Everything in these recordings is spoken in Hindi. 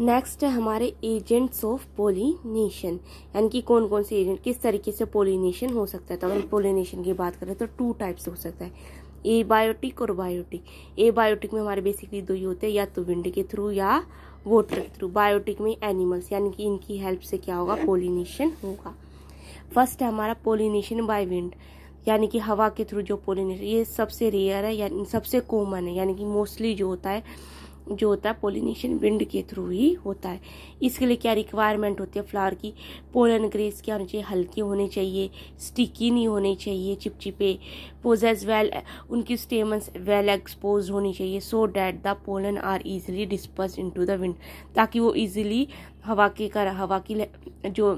नेक्स्ट है हमारे एजेंट्स ऑफ पोलिनेशन यानी कि कौन कौन से एजेंट किस तरीके से पोलिनेशन हो सकता है तो अगर पोलिनेशन की बात करें तो टू टाइप्स हो सकता है ए बायोटिक और बायोटिक ए बायोटिक में हमारे बेसिकली दो ही होते हैं या तो विंड के थ्रू या वाटर के थ्रू बायोटिक में एनिमल्स यानी कि इनकी हेल्प से क्या होगा पोलिनेशन होगा फर्स्ट है हमारा पोलिनेशन बाय विंड यानी कि हवा के थ्रू जो पोलिनेशन ये सबसे रेयर है यानी सबसे कॉमन है यानी कि मोस्टली जो होता है जो होता है पोलिनेशन विंड के थ्रू ही होता है इसके लिए क्या रिक्वायरमेंट होती है फ्लावर की पोलन ग्रेस क्या होनी चाहिए हल्के होने चाहिए स्टिकी नहीं होने चाहिए चिपचिपे पोजेज वेल उनकी स्टेमस वेल एक्सपोज होनी चाहिए so that the pollen are easily disperse into the wind ताकि वो ईजिली हवा के कर हवा की जो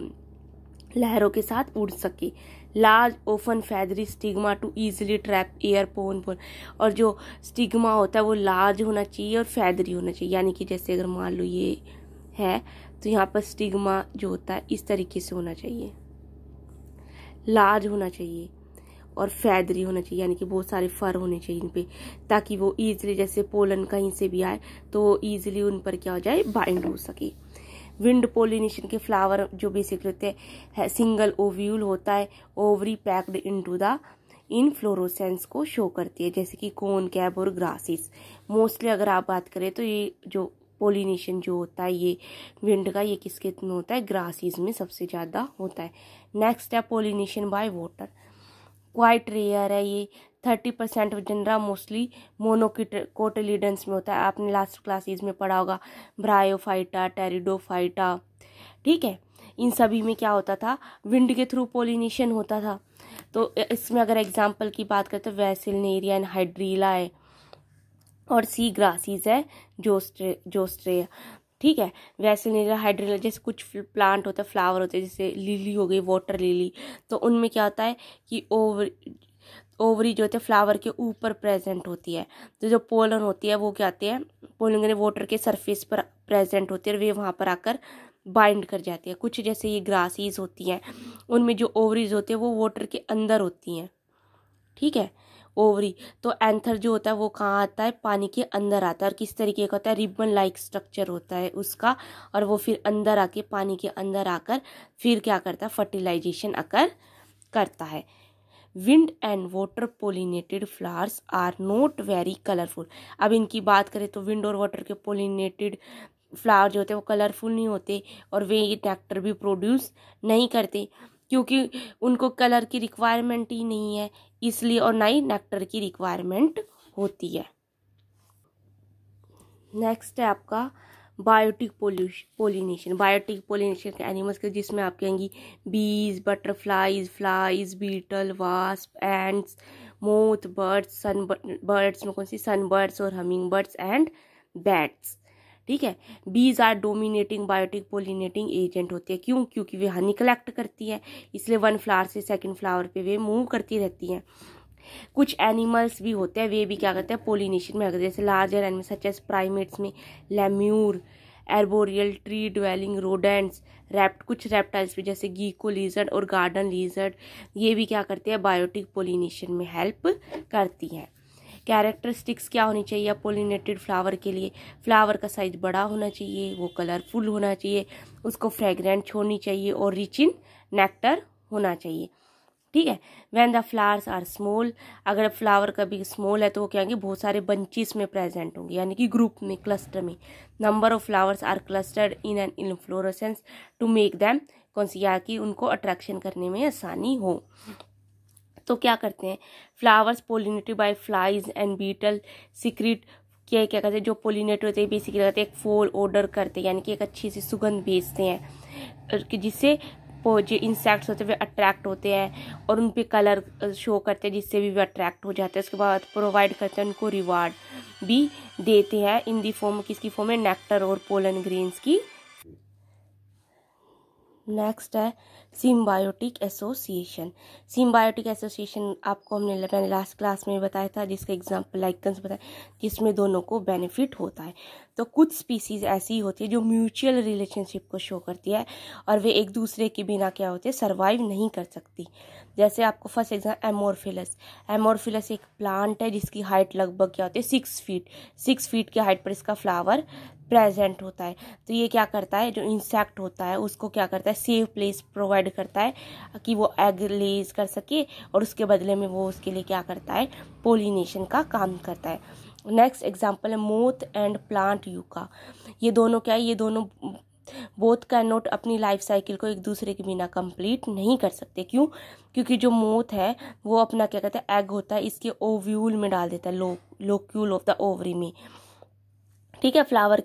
लहरों के साथ उड़ सके large often feathery stigma to easily trap airborne pollen और जो स्टिग्मा होता है वो लार्ज होना चाहिए और फैदरी होना चाहिए यानी कि जैसे अगर मान लो ये है तो यहाँ पर स्टिग्मा जो होता है इस तरीके से होना चाहिए लार्ज होना चाहिए और फैदरी होना चाहिए यानी कि बहुत सारे फर होने चाहिए इन पर ताकि वो ईजिली जैसे पोलन कहीं से भी आए तो ईजिली उन पर क्या हो जाए बाइंड हो सके विंड पोलिनेशन के फ्लावर जो बेसिकली होते हैं सिंगल ओव्यूल होता है ovary packed into the inflorescence को शो करती है जैसे कि कोन कैब और ग्रासिस मोस्टली अगर आप बात करें तो ये जो पोलिनेशन जो होता है ये विंड का ये किसके होता है ग्रासिस में सबसे ज़्यादा होता है नेक्स्ट है pollination by water quite rare है ये thirty percent genera mostly monocotyledons में होता है आपने लास्ट क्लासेज में पढ़ा होगा ब्रायोफाइटा टेरिडोफाइटा ठीक है इन सभी में क्या होता था विंड के थ्रू पोलिनेशन होता था तो इसमें अगर एग्जाम्पल की बात करें तो वैसिलनेरिया एंड हाइड्रीला है और सी ग्रासीज है जोस्ट्रे जोस्ट्रेया ठीक है वैसे नहीं हाइड्रेला जैसे कुछ प्लांट होते हैं फ्लावर होते हैं जैसे लिली हो गई वाटर लिली तो उनमें क्या होता है कि ओवर ओवरी जो होते हैं फ्लावर के ऊपर प्रेजेंट होती है तो जो पोलन होती है वो क्या आती है पोलन यानी वाटर के सरफेस पर प्रेजेंट होती है और वे वहाँ पर आकर बाइंड कर जाती है कुछ जैसे ये ग्रासीज होती हैं उनमें जो ओवरीज होते हैं वो वाटर के अंदर होती हैं ठीक है ओवरी तो एंथर जो होता है वो कहाँ आता है पानी के अंदर आता है और किस तरीके का होता है रिबन लाइक स्ट्रक्चर होता है उसका और वो फिर अंदर आके पानी के अंदर आकर फिर क्या करता है फर्टिलाइजेशन आकर करता है wind and water pollinated flowers are not very colourful अब इनकी बात करें तो विंड और वाटर के पोलिनेटेड फ्लावर जो होते हैं वो कलरफुल नहीं होते और वे ये ट्रैक्टर भी प्रोड्यूस नहीं करते क्योंकि उनको कलर की रिक्वायरमेंट ही नहीं है इसलिए और ना ही नेक्टर की रिक्वायरमेंट होती है नेक्स्ट है आपका बायोटिक पोलिनेशन बायोटिक पोलिनेशन के एनिमल्स के जिसमें आपके आएंगी bees butterflies flies beetle wasp ants moth birds sun birds में कौन सी सन बर्ड्स और हमिंग बर्ड्स एंड बैट्स ठीक है bees are dominating biotic pollinating agent होती है क्यों क्योंकि वे हनी कलेक्ट करती है इसलिए वन फ्लावर से सेकंड फ्लावर पे वे मूव करती रहती हैं कुछ एनिमल्स भी होते हैं वे भी क्या करते हैं पोलिनेशन में जैसे larger animal such as primates में lemur arboreal tree dwelling rodents रैप्ट कुछ रेप्टाइल्स भी जैसे गीको लीजर्ड और गार्डन लीजर्ड ये भी क्या करते हैं बायोटिक पोलिनेशन में हेल्प करती हैं कैरेक्टरिस्टिक्स क्या होनी चाहिए पोलिनेटेड फ्लावर के लिए फ्लावर का साइज बड़ा होना चाहिए वो कलरफुल होना चाहिए उसको फ्रेगरेंट होनी चाहिए और रिच इन नेक्टर होना चाहिए ठीक है when the flowers are small अगर फ्लावर कभी स्मॉल है तो वो क्या होंगे बहुत सारे बंचिस में प्रेजेंट होंगे यानी कि ग्रुप में क्लस्टर में number of flowers are clustered in an inflorescence to make them कौन सी या कि उनको अट्रैक्शन करने में आसानी हो तो क्या करते हैं flowers pollinated by flies and beetle secrete क्या क्या कहते हैं जो पोलिनेट होते हैं बेसिकली कहते हैं एक फोल ऑर्डर करते हैं यानी कि एक अच्छी सी सुगंध भेजते हैं जिससे वो जो इंसेक्ट्स होते हैं वे अट्रैक्ट होते हैं और उन पर कलर शो करते हैं जिससे भी वे अट्रैक्ट हो जाते हैं उसके बाद प्रोवाइड करते हैं उनको रिवार्ड भी देते हैं इन दी फॉर्म किसकी फॉर्म है नेक्टर और पोलन ग्रीन्स की नेक्स्ट है सिम्बायोटिक एसोसिएशन सिम्बायोटिक एसोसिएशन आपको हमने मैंने लास्ट क्लास में बताया था जिसका एग्जाम्पल लाइकन्स बताया जिसमें दोनों को बेनिफिट होता है तो कुछ स्पीसीज ऐसी होती है जो म्यूचुअल रिलेशनशिप को शो करती है और वे एक दूसरे के बिना क्या होते हैं सर्वाइव नहीं कर सकती जैसे आपको फर्स्ट एग्जाम एमोरफिलस एमोरफिलस एक प्लांट है जिसकी हाइट लगभग क्या होती है सिक्स फीट सिक्स फीट की हाइट पर इसका फ्लावर प्रेजेंट होता है तो ये क्या करता है जो इंसेक्ट होता है उसको क्या करता है सेफ प्लेस प्रोवाइड डिसाइड करता है कि वो एग लेज कर सके और उसके बदले में वो उसके लिए क्या करता है पोलिनेशन का काम करता है नेक्स्ट एग्जाम्पल है मोथ एंड प्लांट यूका ये दोनों क्या है ये दोनों बोथ कैन नॉट अपनी लाइफ साइकिल को एक दूसरे के बिना कंप्लीट नहीं कर सकते क्यों क्योंकि जो मोथ है वो अपना क्या कहता है एग होता है इसके ओव्यूल में डाल देता है लो लोक्यूल ऑफ द ओवरी में ठीक है फ्लावर की